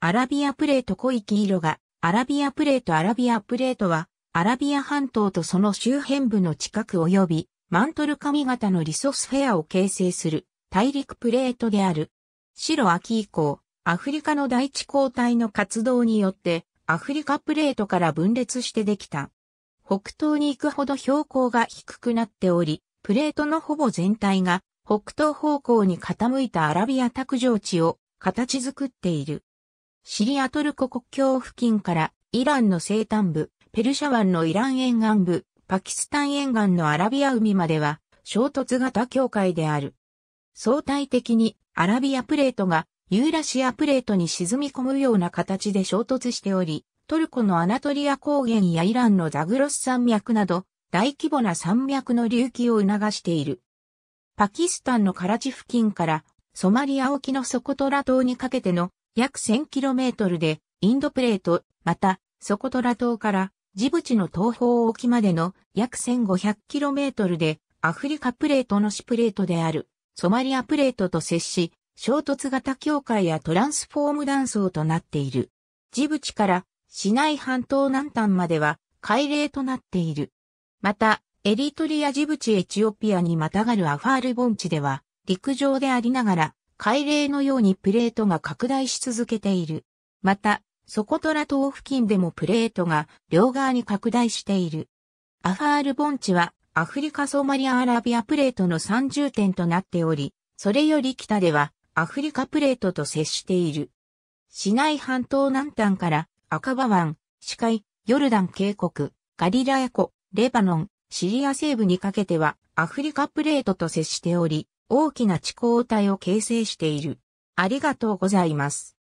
アラビアプレート濃い黄色が、アラビアプレートアラビアプレートは、アラビア半島とその周辺部の近く及び、マントル上型のリソスフェアを形成する大陸プレートである。白秋以降、アフリカの大地交代の活動によって、アフリカプレートから分裂してできた。北東に行くほど標高が低くなっており、プレートのほぼ全体が北東方向に傾いたアラビア卓上地を形作っている。シリアトルコ国境付近からイランの西端部、ペルシャ湾のイラン沿岸部、パキスタン沿岸のアラビア海までは衝突型境界である。相対的にアラビアプレートがユーラシアプレートに沈み込むような形で衝突しており、トルコのアナトリア高原やイランのザグロス山脈など大規模な山脈の隆起を促している。パキスタンのカラチ付近からソマリア沖のソコトラ島にかけての約 1000km でインドプレート、またソコトラ島からジブチの東方沖までの約 1500km でアフリカプレートのシプレートであるソマリアプレートと接し、衝突型境界やトランスフォーム断層となっている。ジブチから市内半島南端までは海嶺となっている。また、エリトリアジブチエチオピアにまたがるアファール盆地では陸上でありながら海嶺のようにプレートが拡大し続けている。また、ソコトラ島付近でもプレートが両側に拡大している。アファール盆地はアフリカソマリアアラビアプレートの三重点となっており、それより北ではアフリカプレートと接している。市内半島南端から赤羽湾、視界、ヨルダン渓谷、ガリラエコ、レバノン、シリア西部にかけてはアフリカプレートと接しており、大きな地高帯を形成している。ありがとうございます。